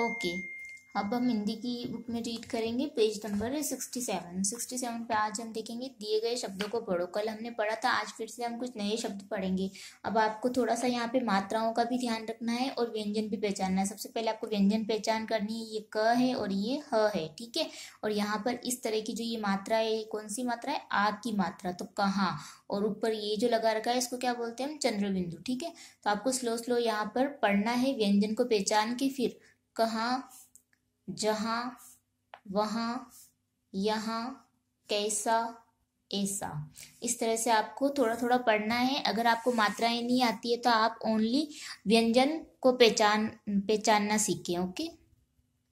okay अब हम हिंदी की बुक में रीड करेंगे page number sixty seven sixty seven पे आज हम देखेंगे दिए गए शब्दों को पढ़ो कल हमने पढ़ा था आज फिर से हम कुछ नए शब्द पढ़ेंगे अब आपको थोड़ा सा यहाँ पे मात्राओं का भी ध्यान रखना है और व्यंजन भी पहचानना है सबसे पहले आपको व्यंजन पहचान करनी है ये क है और ये ह है ठीक है और यहाँ पर इस तरह की जो ये मात्रा है ये कौन सी मात्रा है आ की मात्रा तो कहाँ और ऊपर ये जो लगा रखा है इसको क्या बोलते हैं हम चंद्रबिंदु ठीक है तो आपको स्लो स्लो यहाँ पर पढ़ना है व्यंजन को पहचान के फिर कहाँ जहाँ वहाँ यहाँ कैसा ऐसा इस तरह से आपको थोड़ा थोड़ा पढ़ना है अगर आपको मात्राएं नहीं आती है तो आप ओनली व्यंजन को पहचान पहचानना सीखें ओके